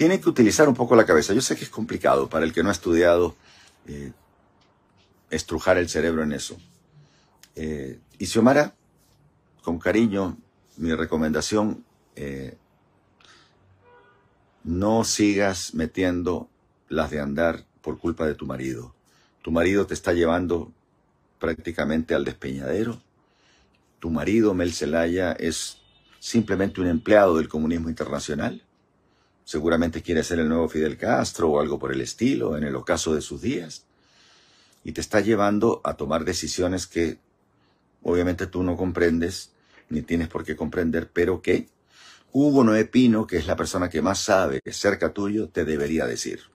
Tiene que utilizar un poco la cabeza. Yo sé que es complicado para el que no ha estudiado eh, estrujar el cerebro en eso. Eh, y Xiomara, con cariño, mi recomendación, eh, no sigas metiendo las de andar por culpa de tu marido. Tu marido te está llevando prácticamente al despeñadero. Tu marido, Mel Zelaya, es simplemente un empleado del comunismo internacional. Seguramente quiere ser el nuevo Fidel Castro o algo por el estilo, en el ocaso de sus días. Y te está llevando a tomar decisiones que obviamente tú no comprendes, ni tienes por qué comprender, pero que Hugo Noé Pino, que es la persona que más sabe que cerca tuyo, te debería decir.